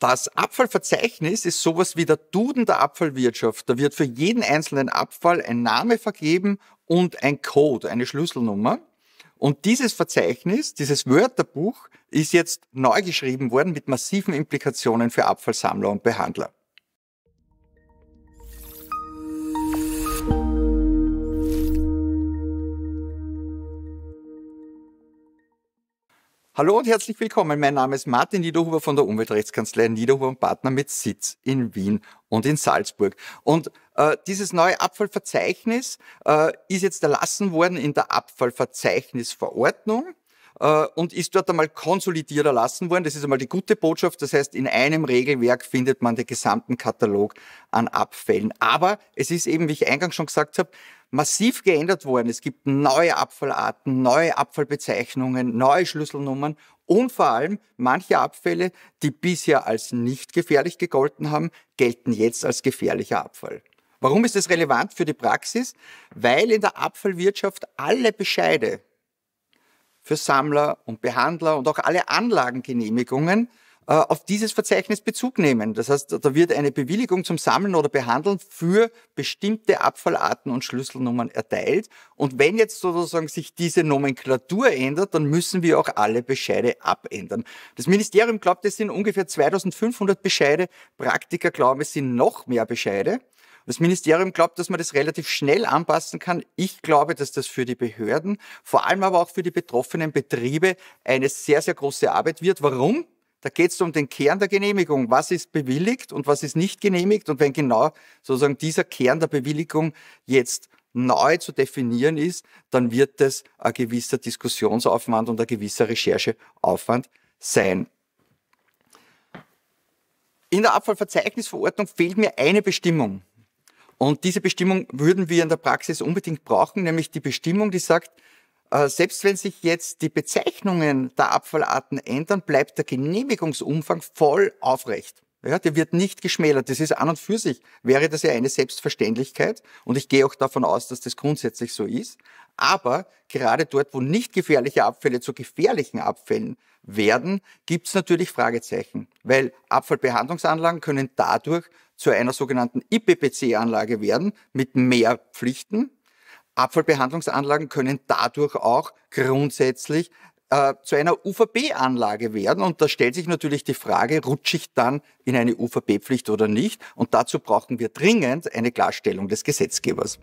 Das Abfallverzeichnis ist sowas wie der Duden der Abfallwirtschaft. Da wird für jeden einzelnen Abfall ein Name vergeben und ein Code, eine Schlüsselnummer. Und dieses Verzeichnis, dieses Wörterbuch ist jetzt neu geschrieben worden mit massiven Implikationen für Abfallsammler und Behandler. Hallo und herzlich willkommen. Mein Name ist Martin Niederhuber von der Umweltrechtskanzlei Niederhuber und Partner mit Sitz in Wien und in Salzburg. Und äh, dieses neue Abfallverzeichnis äh, ist jetzt erlassen worden in der Abfallverzeichnisverordnung. Äh, und ist dort einmal konsolidiert erlassen worden. Das ist einmal die gute Botschaft. Das heißt, in einem Regelwerk findet man den gesamten Katalog an Abfällen. Aber es ist eben, wie ich eingangs schon gesagt habe, massiv geändert worden. Es gibt neue Abfallarten, neue Abfallbezeichnungen, neue Schlüsselnummern und vor allem manche Abfälle, die bisher als nicht gefährlich gegolten haben, gelten jetzt als gefährlicher Abfall. Warum ist das relevant für die Praxis? Weil in der Abfallwirtschaft alle Bescheide, für Sammler und Behandler und auch alle Anlagengenehmigungen äh, auf dieses Verzeichnis Bezug nehmen. Das heißt, da wird eine Bewilligung zum Sammeln oder Behandeln für bestimmte Abfallarten und Schlüsselnummern erteilt. Und wenn jetzt sozusagen sich diese Nomenklatur ändert, dann müssen wir auch alle Bescheide abändern. Das Ministerium glaubt, es sind ungefähr 2500 Bescheide. Praktiker glauben, es sind noch mehr Bescheide. Das Ministerium glaubt, dass man das relativ schnell anpassen kann. Ich glaube, dass das für die Behörden, vor allem aber auch für die betroffenen Betriebe eine sehr, sehr große Arbeit wird. Warum? Da geht es um den Kern der Genehmigung. Was ist bewilligt und was ist nicht genehmigt? Und wenn genau sozusagen dieser Kern der Bewilligung jetzt neu zu definieren ist, dann wird das ein gewisser Diskussionsaufwand und ein gewisser Rechercheaufwand sein. In der Abfallverzeichnisverordnung fehlt mir eine Bestimmung. Und diese Bestimmung würden wir in der Praxis unbedingt brauchen, nämlich die Bestimmung, die sagt, äh, selbst wenn sich jetzt die Bezeichnungen der Abfallarten ändern, bleibt der Genehmigungsumfang voll aufrecht. Ja, der wird nicht geschmälert. Das ist an und für sich, wäre das ja eine Selbstverständlichkeit. Und ich gehe auch davon aus, dass das grundsätzlich so ist. Aber gerade dort, wo nicht gefährliche Abfälle zu gefährlichen Abfällen werden, gibt es natürlich Fragezeichen. Weil Abfallbehandlungsanlagen können dadurch zu einer sogenannten IPPC-Anlage werden mit mehr Pflichten. Abfallbehandlungsanlagen können dadurch auch grundsätzlich äh, zu einer UVB-Anlage werden. Und da stellt sich natürlich die Frage, rutsche ich dann in eine UVB-Pflicht oder nicht? Und dazu brauchen wir dringend eine Klarstellung des Gesetzgebers.